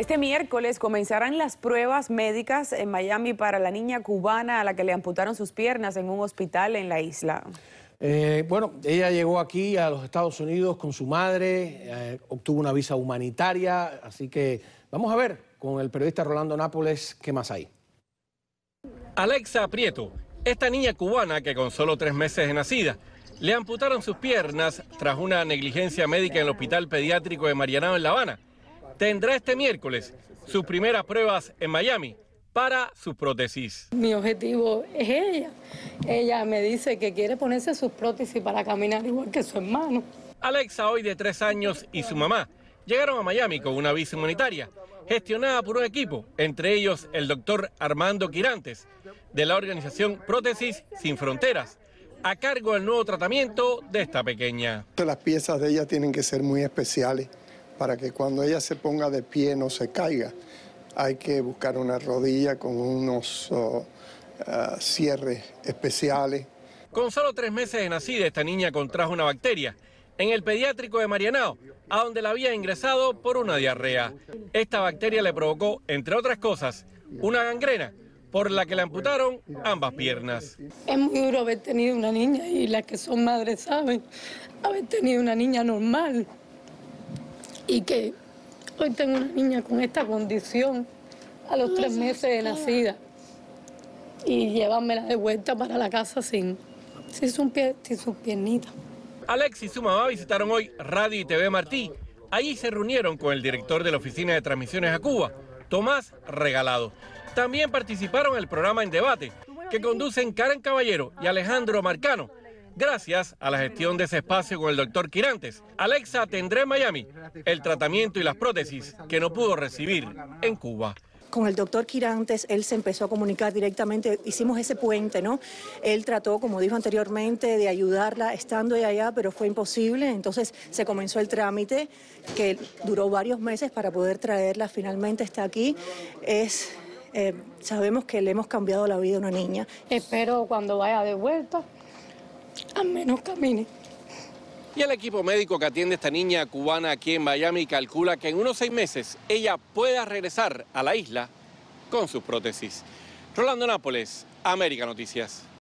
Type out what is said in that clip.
Este miércoles comenzarán las pruebas médicas en Miami para la niña cubana a la que le amputaron sus piernas en un hospital en la isla. Eh, bueno, ella llegó aquí a los Estados Unidos con su madre, eh, obtuvo una visa humanitaria, así que vamos a ver con el periodista Rolando Nápoles qué más hay. Alexa Prieto, esta niña cubana que con solo tres meses de nacida, le amputaron sus piernas tras una negligencia médica en el Hospital Pediátrico de Marianao en La Habana tendrá este miércoles sus primeras pruebas en Miami para sus prótesis. Mi objetivo es ella. Ella me dice que quiere ponerse sus prótesis para caminar igual que su hermano. Alexa, hoy de tres años, y su mamá llegaron a Miami con una visa humanitaria gestionada por un equipo, entre ellos el doctor Armando Quirantes, de la organización Prótesis Sin Fronteras, a cargo del nuevo tratamiento de esta pequeña. Las piezas de ella tienen que ser muy especiales para que cuando ella se ponga de pie no se caiga. Hay que buscar una rodilla con unos oh, ah, cierres especiales. Con solo tres meses de nacida, esta niña contrajo una bacteria en el pediátrico de Marianao, a donde la había ingresado por una diarrea. Esta bacteria le provocó, entre otras cosas, una gangrena por la que la amputaron ambas piernas. Es muy duro haber tenido una niña y las que son madres saben, haber tenido una niña normal y que hoy tengo una niña con esta condición a los tres meses de nacida y llevármela de vuelta para la casa sin, sin, sus sus piernitas. Alex y su mamá visitaron hoy Radio y TV Martí. Allí se reunieron con el director de la Oficina de Transmisiones a Cuba, Tomás Regalado. También participaron en el programa En Debate, que conducen Karen Caballero y Alejandro Marcano, gracias a la gestión de ese espacio con el doctor Quirantes. Alexa tendrá en Miami el tratamiento y las prótesis que no pudo recibir en Cuba con el doctor Quirantes, él se empezó a comunicar directamente, hicimos ese puente, ¿no? Él trató, como dijo anteriormente, de ayudarla estando allá, pero fue imposible, entonces se comenzó el trámite que duró varios meses para poder traerla, finalmente está aquí. Es, eh, sabemos que le hemos cambiado la vida a una niña. Espero cuando vaya de vuelta al menos camine. Y el equipo médico que atiende a esta niña cubana aquí en Miami calcula que en unos seis meses ella pueda regresar a la isla con sus prótesis. Rolando Nápoles, América Noticias.